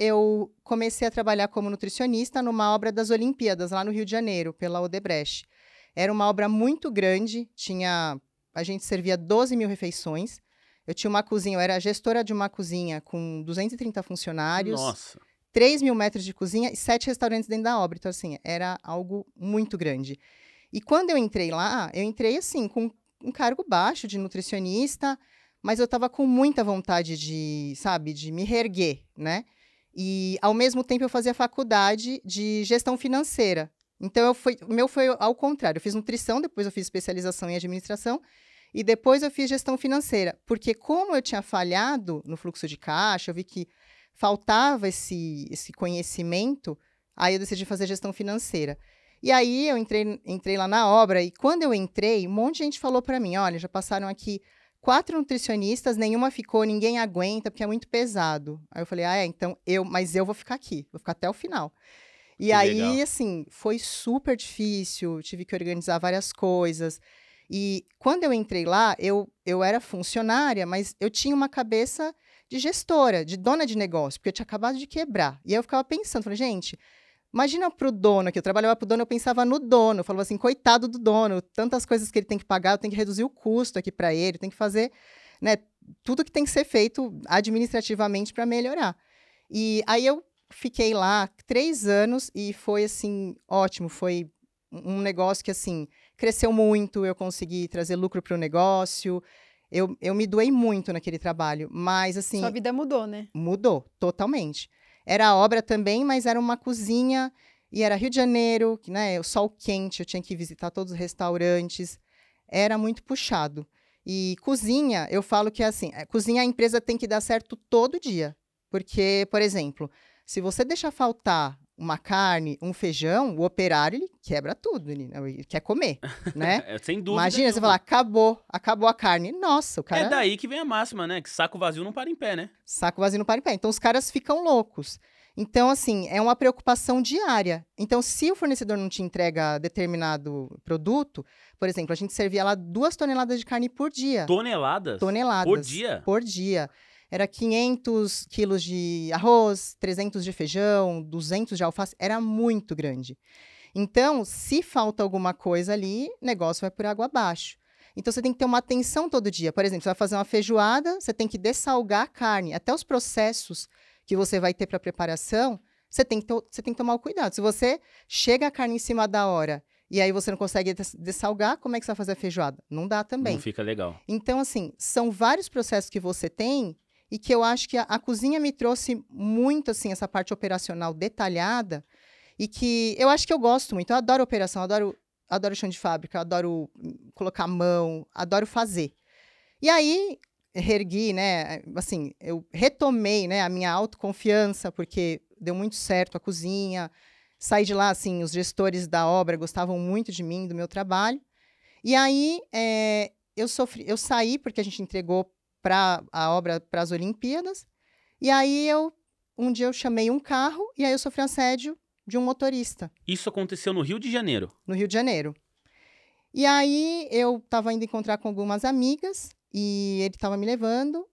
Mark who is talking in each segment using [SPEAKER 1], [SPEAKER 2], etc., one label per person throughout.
[SPEAKER 1] eu comecei a trabalhar como nutricionista numa obra das Olimpíadas, lá no Rio de Janeiro, pela Odebrecht. Era uma obra muito grande, tinha a gente servia 12 mil refeições. Eu tinha uma cozinha, eu era gestora de uma cozinha com 230 funcionários. Nossa! 3 mil metros de cozinha e sete restaurantes dentro da obra. Então, assim, era algo muito grande. E quando eu entrei lá, eu entrei, assim, com um cargo baixo de nutricionista, mas eu estava com muita vontade de, sabe, de me reerguer, né? E ao mesmo tempo eu fazia faculdade de gestão financeira. Então eu fui, o meu foi ao contrário. Eu fiz nutrição, depois eu fiz especialização em administração e depois eu fiz gestão financeira, porque como eu tinha falhado no fluxo de caixa, eu vi que faltava esse esse conhecimento, aí eu decidi fazer gestão financeira. E aí eu entrei, entrei lá na obra e quando eu entrei, um monte de gente falou para mim, olha, já passaram aqui quatro nutricionistas, nenhuma ficou, ninguém aguenta, porque é muito pesado. Aí eu falei, ah, é, então eu, mas eu vou ficar aqui, vou ficar até o final. E que aí, legal. assim, foi super difícil, tive que organizar várias coisas. E quando eu entrei lá, eu, eu era funcionária, mas eu tinha uma cabeça de gestora, de dona de negócio, porque eu tinha acabado de quebrar. E aí eu ficava pensando, falei, gente, Imagina pro dono que eu trabalhava pro dono, eu pensava no dono, eu falava assim, coitado do dono, tantas coisas que ele tem que pagar, eu tenho que reduzir o custo aqui para ele, tem que fazer, né, tudo que tem que ser feito administrativamente para melhorar. E aí eu fiquei lá três anos e foi assim ótimo, foi um negócio que assim cresceu muito, eu consegui trazer lucro para o negócio. Eu, eu me doei muito naquele trabalho, mas assim. Sua vida mudou, né? Mudou, totalmente. Era obra também, mas era uma cozinha e era Rio de Janeiro, que, né, o sol quente, eu tinha que visitar todos os restaurantes. Era muito puxado. E cozinha, eu falo que é assim, é, cozinha a empresa tem que dar certo todo dia. Porque, por exemplo, se você deixar faltar uma carne, um feijão, o operário ele quebra tudo, ele, né, quer comer, né? é, sem dúvida. Imagina nenhuma. você falar, acabou, acabou a carne. Nossa, o cara. É daí que vem a máxima, né? Que saco vazio não para em pé, né? Saco vazio não para em pé. Então os caras ficam loucos. Então, assim, é uma preocupação diária. Então, se o fornecedor não te entrega determinado produto, por exemplo, a gente servia lá duas toneladas de carne por dia. Toneladas? Toneladas. Por dia? Por dia. Era 500 quilos de arroz, 300 de feijão, 200 de alface. Era muito grande. Então, se falta alguma coisa ali, negócio vai por água abaixo. Então, você tem que ter uma atenção todo dia. Por exemplo, você vai fazer uma feijoada, você tem que dessalgar a carne. Até os processos que você vai ter para preparação, você tem, que você tem que tomar o cuidado. Se você chega a carne em cima da hora e aí você não consegue dessalgar, como é que você vai fazer a feijoada? Não dá também. Não fica legal. Então, assim, são vários processos que você tem e que eu acho que a, a cozinha me trouxe muito assim essa parte operacional detalhada e que eu acho que eu gosto muito. Eu adoro operação, adoro adoro chão de fábrica, adoro colocar a mão, adoro fazer. E aí reergui, né, assim, eu retomei, né, a minha autoconfiança porque deu muito certo a cozinha. Saí de lá, assim, os gestores da obra gostavam muito de mim, do meu trabalho. E aí é, eu sofri, eu saí porque a gente entregou para a obra para as Olimpíadas. E aí eu um dia eu chamei um carro e aí eu sofri assédio de um motorista. Isso aconteceu no Rio de Janeiro. No Rio de Janeiro. E aí eu estava indo encontrar com algumas amigas e ele estava me levando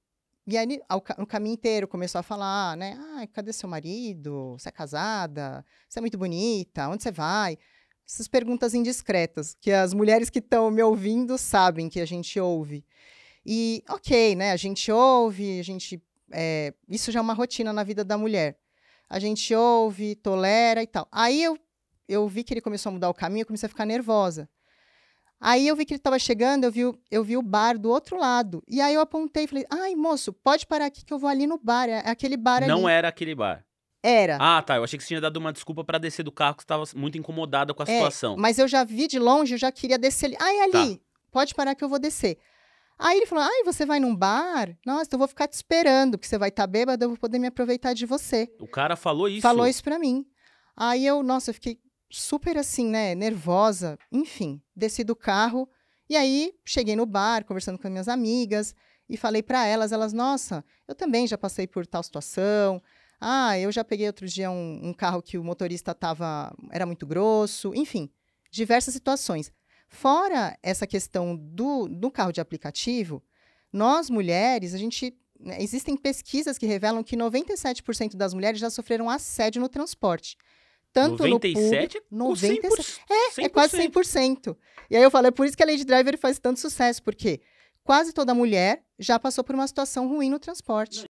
[SPEAKER 1] e aí, ao, no caminho inteiro, começou a falar, né? Ah, cadê seu marido? Você é casada? Você é muito bonita? Onde você vai? Essas perguntas indiscretas, que as mulheres que estão me ouvindo sabem que a gente ouve. E ok, né? A gente ouve, a gente. É, isso já é uma rotina na vida da mulher. A gente ouve, tolera e tal. Aí eu, eu vi que ele começou a mudar o caminho, eu comecei a ficar nervosa. Aí eu vi que ele estava chegando, eu vi, eu vi o bar do outro lado. E aí eu apontei e falei: ai, moço, pode parar aqui que eu vou ali no bar. É aquele bar Não ali. Não era aquele bar. Era. Ah, tá. Eu achei que você tinha dado uma desculpa para descer do carro, que estava muito incomodada com a é, situação. Mas eu já vi de longe, eu já queria descer ali. Ai, é ali. Tá. Pode parar que eu vou descer. Aí ele falou: Ai, você vai num bar? Nossa, então eu vou ficar te esperando, porque você vai estar tá eu vou poder me aproveitar de você. O cara falou isso. Falou isso pra mim. Aí eu, nossa, eu fiquei super assim, né, nervosa. Enfim, desci do carro. E aí cheguei no bar, conversando com minhas amigas, e falei para elas: elas, nossa, eu também já passei por tal situação. Ah, eu já peguei outro dia um, um carro que o motorista tava, era muito grosso. Enfim, diversas situações. Fora essa questão do, do carro de aplicativo, nós mulheres, a gente. Né, existem pesquisas que revelam que 97% das mulheres já sofreram assédio no transporte. Tanto 97? no público, 97, é, é quase 100%. E aí eu falo, é por isso que a Lady Driver faz tanto sucesso, porque quase toda mulher já passou por uma situação ruim no transporte.